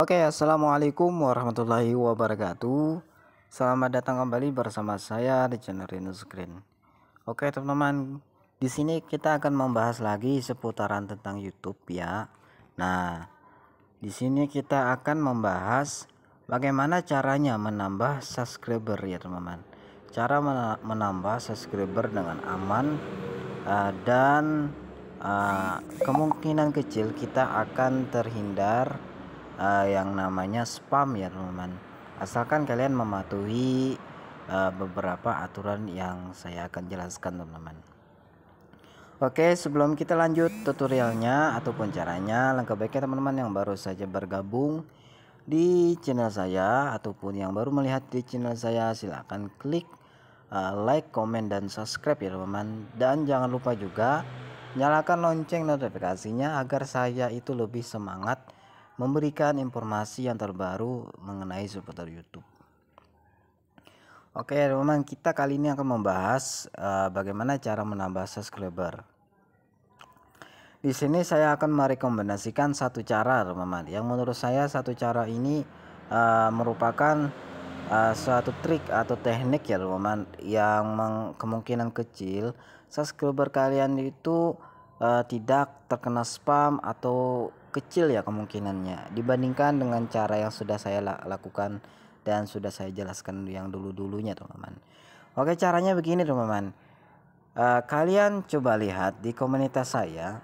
Oke, okay, assalamualaikum warahmatullahi wabarakatuh. Selamat datang kembali bersama saya di channel Rino Screen. Oke, okay, teman-teman, di sini kita akan membahas lagi seputaran tentang YouTube ya. Nah, di sini kita akan membahas bagaimana caranya menambah subscriber ya, teman-teman. Cara menambah subscriber dengan aman eh, dan eh, kemungkinan kecil kita akan terhindar uh, yang namanya spam ya teman-teman asalkan kalian mematuhi uh, beberapa aturan yang saya akan jelaskan teman-teman Oke sebelum kita lanjut tutorialnya ataupun caranya langkah baiknya teman-teman yang baru saja bergabung di channel saya ataupun yang baru melihat di channel saya silahkan klik uh, like, comment dan subscribe ya teman-teman dan jangan lupa juga nyalakan lonceng notifikasinya agar saya itu lebih semangat memberikan informasi yang terbaru mengenai seputar YouTube. Oke, teman-teman, kita kali ini akan membahas uh, bagaimana cara menambah subscriber. Di sini saya akan merekomendasikan satu cara, teman-teman. Yang menurut saya satu cara ini uh, merupakan uh, suatu trik atau teknik ya, teman-teman, yang kemungkinan kecil subscriber kalian itu uh, tidak terkena spam atau kecil ya kemungkinannya dibandingkan dengan cara yang sudah saya lakukan dan sudah saya jelaskan yang dulu-dulunya teman-teman. Oke caranya begini teman-teman. Uh, kalian coba lihat di komunitas saya.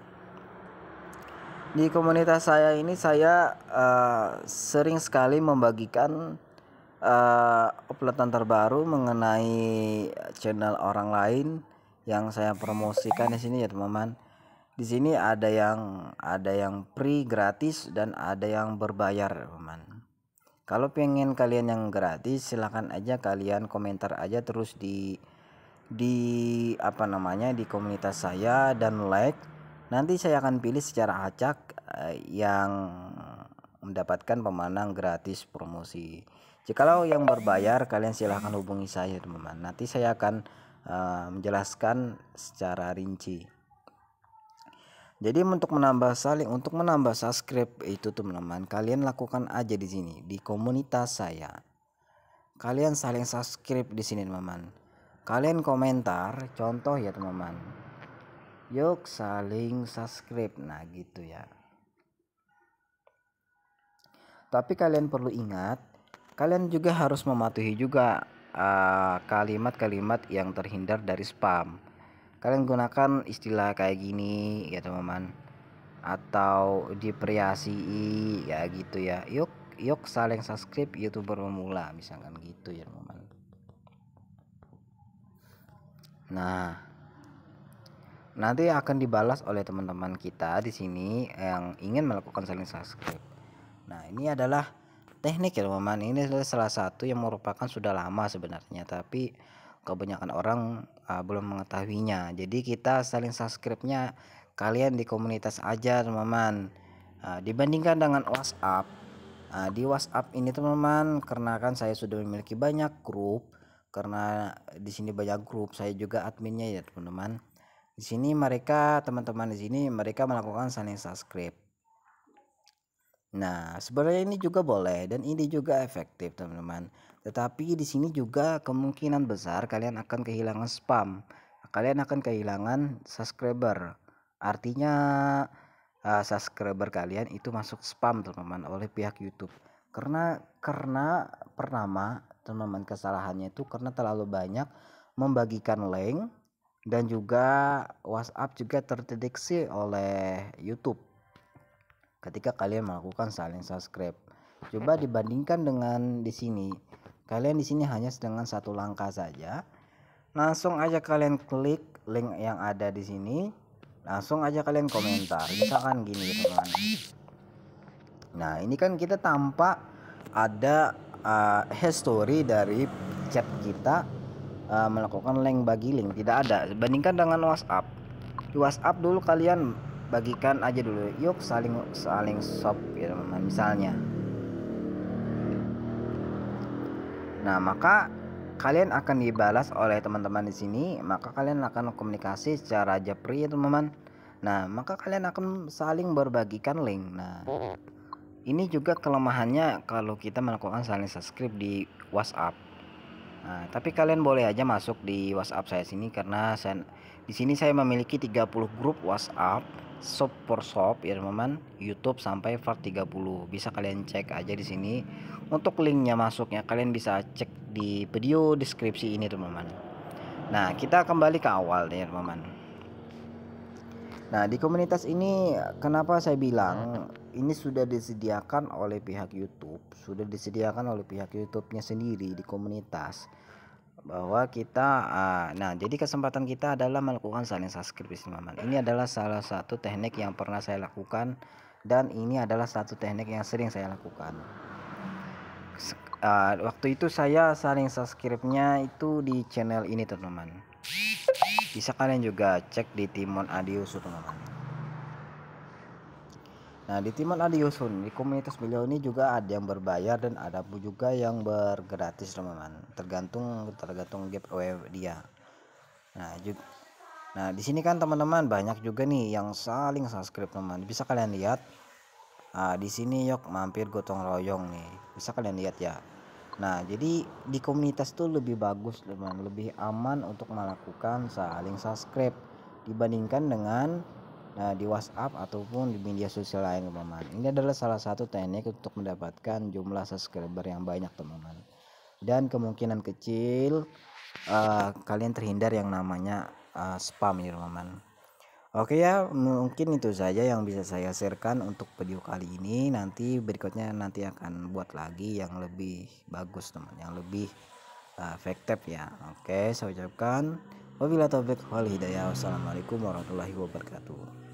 Di komunitas saya ini saya uh, sering sekali membagikan uh, uploadan terbaru mengenai channel orang lain yang saya promosikan di sini ya teman-teman di sini ada yang ada yang free gratis dan ada yang berbayar teman kalau pengen kalian yang gratis silahkan aja kalian komentar aja terus di di apa namanya di komunitas saya dan like nanti saya akan pilih secara acak eh, yang mendapatkan pemenang gratis promosi jikalau yang berbayar kalian silahkan hubungi saya teman-teman nanti saya akan uh, menjelaskan secara rinci jadi untuk menambah saling, untuk menambah subscribe itu teman-teman, kalian lakukan aja di sini di komunitas saya. Kalian saling subscribe di sini teman-teman. Kalian komentar, contoh ya teman-teman. Yuk saling subscribe, nah gitu ya. Tapi kalian perlu ingat, kalian juga harus mematuhi juga ah, kalimat-kalimat uh, kalimat -kalimat yang terhindar dari spam kalian gunakan istilah kayak gini ya gitu, teman-teman atau diperiasi ya gitu ya yuk yuk saling subscribe youtuber pemula misalkan gitu ya teman-teman nah nanti akan dibalas oleh teman-teman kita di sini yang ingin melakukan saling subscribe nah ini adalah teknik ya teman-teman ini adalah salah satu yang merupakan sudah lama sebenarnya tapi kebanyakan orang uh, belum mengetahuinya jadi kita saling subscribe-nya kalian di komunitas aja teman-teman uh, dibandingkan dengan WhatsApp uh, di WhatsApp ini teman-teman karena kan saya sudah memiliki banyak grup karena di sini banyak grup saya juga adminnya ya teman-teman di sini mereka teman-teman di sini mereka melakukan saling subscribe Nah, sebenarnya ini juga boleh dan ini juga efektif, teman-teman. Tetapi di sini juga kemungkinan besar kalian akan kehilangan spam. Kalian akan kehilangan subscriber. Artinya uh, subscriber kalian itu masuk spam, teman-teman, oleh pihak YouTube. Karena karena pertama, teman-teman, kesalahannya itu karena terlalu banyak membagikan link dan juga WhatsApp juga terdeteksi oleh YouTube ketika kalian melakukan saling subscribe. Coba dibandingkan dengan di sini. Kalian di sini hanya dengan satu langkah saja. Langsung aja kalian klik link yang ada di sini. Langsung aja kalian komentar. Misalkan gini, teman. Nah, ini kan kita tampak ada uh, eh, history dari chat kita uh, melakukan link bagi link tidak ada. Bandingkan dengan WhatsApp. Di WhatsApp dulu kalian bagikan aja dulu yuk saling saling ya teman -teman. misalnya nah maka kalian akan dibalas oleh teman-teman di sini maka kalian akan komunikasi secara japri ya teman-teman nah maka kalian akan saling berbagikan link nah ini juga kelemahannya kalau kita melakukan saling subscribe di WhatsApp Nah, tapi kalian boleh aja masuk di WhatsApp saya sini karena saya di sini saya memiliki 30 grup WhatsApp shop for shop ya teman-teman YouTube sampai part 30 bisa kalian cek aja di sini untuk linknya masuknya kalian bisa cek di video deskripsi ini teman-teman nah kita kembali ke awal ya teman-teman nah di komunitas ini kenapa saya bilang ini sudah disediakan oleh pihak YouTube sudah disediakan oleh pihak YouTube-nya sendiri di komunitas bahwa kita uh, nah jadi kesempatan kita adalah melakukan saling subscribe teman teman ini adalah salah satu teknik yang pernah saya lakukan dan ini adalah satu teknik yang sering saya lakukan uh, waktu itu saya saling subscribe-nya itu di channel ini teman-teman bisa kalian juga cek di Timon Adius teman-teman Nah, di Timan ada Yusun. Di komunitas beliau ini juga ada yang berbayar dan ada juga yang bergratis, teman-teman. Tergantung tergantung giveaway dia. Nah, juga, nah di sini kan teman-teman banyak juga nih yang saling subscribe, teman. Bisa kalian lihat. Nah, di sini yok mampir gotong royong nih. Bisa kalian lihat ya. Nah, jadi di komunitas tuh lebih bagus, teman. Lebih aman untuk melakukan saling subscribe dibandingkan dengan uh, di WhatsApp ataupun di media sosial lain teman-teman ini adalah salah satu teknik untuk mendapatkan jumlah subscriber yang banyak teman-teman dan kemungkinan kecil uh, kalian terhindar yang namanya uh, spam ya teman-teman Oke ya, mungkin itu saja yang bisa saya sharekan untuk video kali ini. Nanti berikutnya nanti akan buat lagi yang lebih bagus teman, yang lebih uh, ya. Oke, saya ucapkan wabillahi taufik wal hidayah. Wassalamualaikum warahmatullahi wabarakatuh.